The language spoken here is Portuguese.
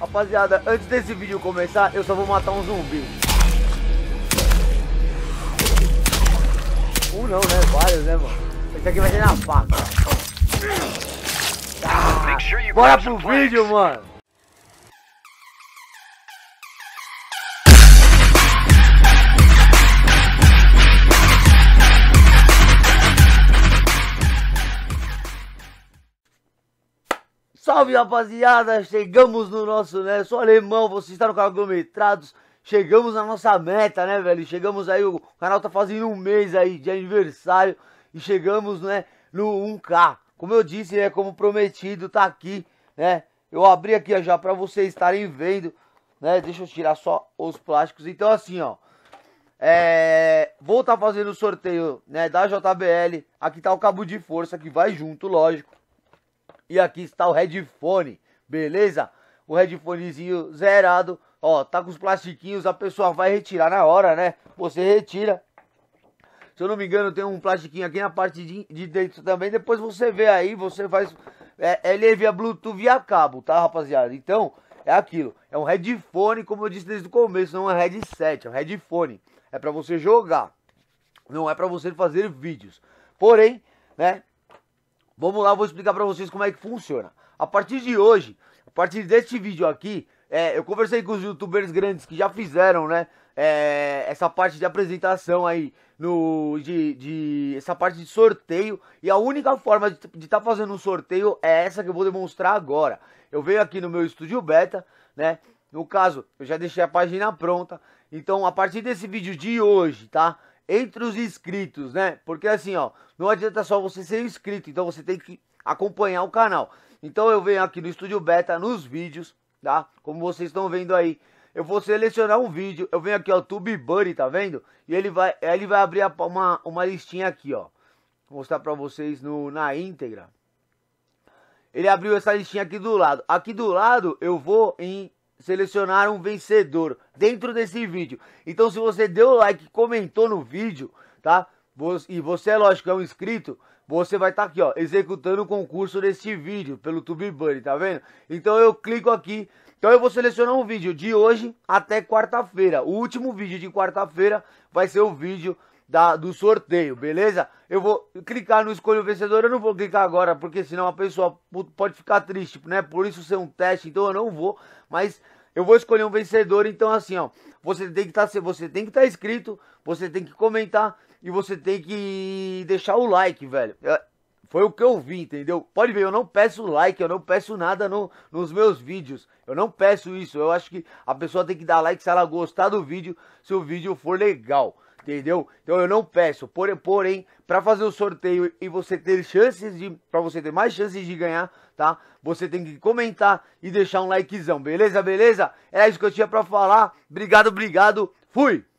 Rapaziada, antes desse vídeo começar, eu só vou matar um zumbi. Um não, né? Vários, né, mano? Esse aqui vai ser na faca. Ah, bora pro vídeo, mano! Salve rapaziada, chegamos no nosso, né? sou alemão, você está no canal Chegamos na nossa meta, né, velho? Chegamos aí, o canal tá fazendo um mês aí de aniversário e chegamos, né, no 1K. Como eu disse, né, como prometido, tá aqui, né? Eu abri aqui já para vocês estarem vendo, né? Deixa eu tirar só os plásticos. Então assim, ó, é, vou estar tá fazendo o sorteio né, da JBL. Aqui tá o cabo de força que vai junto, lógico. E aqui está o headphone, beleza? O headphonezinho zerado, ó, tá com os plastiquinhos, a pessoa vai retirar na hora, né? Você retira. Se eu não me engano, tem um plastiquinho aqui na parte de, de dentro também. Depois você vê aí, você faz. É, ele é via Bluetooth via cabo, tá, rapaziada? Então, é aquilo. É um headphone, como eu disse desde o começo, não é um headset, é um headphone. É para você jogar. Não é para você fazer vídeos. Porém, né? Vamos lá, eu vou explicar para vocês como é que funciona. A partir de hoje, a partir deste vídeo aqui, é, eu conversei com os youtubers grandes que já fizeram, né? É, essa parte de apresentação aí, no, de, de, essa parte de sorteio. E a única forma de estar tá fazendo um sorteio é essa que eu vou demonstrar agora. Eu venho aqui no meu estúdio beta, né? No caso, eu já deixei a página pronta. Então, a partir desse vídeo de hoje, tá? entre os inscritos, né? Porque assim, ó, não adianta só você ser inscrito, então você tem que acompanhar o canal. Então eu venho aqui no Estúdio Beta, nos vídeos, tá? Como vocês estão vendo aí, eu vou selecionar um vídeo, eu venho aqui, ó, Tube tá vendo? E ele vai, ele vai abrir uma, uma listinha aqui, ó. Vou mostrar pra vocês no, na íntegra. Ele abriu essa listinha aqui do lado. Aqui do lado eu vou em selecionar um vencedor dentro desse vídeo. Então, se você deu like, comentou no vídeo, tá? E você é lógico, é um inscrito, você vai estar tá aqui, ó, executando o concurso deste vídeo pelo TubeBuddy, tá vendo? Então eu clico aqui, então eu vou selecionar um vídeo de hoje até quarta-feira. O último vídeo de quarta-feira vai ser o vídeo da, do sorteio, beleza? Eu vou clicar no escolha o vencedor, eu não vou clicar agora, porque senão a pessoa pode ficar triste, né? Por isso ser um teste, então eu não vou, mas eu vou escolher um vencedor, então assim, ó, você tem que tá, estar tá inscrito, você tem que comentar e você tem que deixar o like, velho. É, foi o que eu vi, entendeu? Pode ver, eu não peço like, eu não peço nada no, nos meus vídeos. Eu não peço isso. Eu acho que a pessoa tem que dar like se ela gostar do vídeo, se o vídeo for legal entendeu? Então eu não peço, porém, para fazer o sorteio e você ter chances de, para você ter mais chances de ganhar, tá? Você tem que comentar e deixar um likezão, beleza, beleza? Era isso que eu tinha para falar. Obrigado, obrigado. Fui.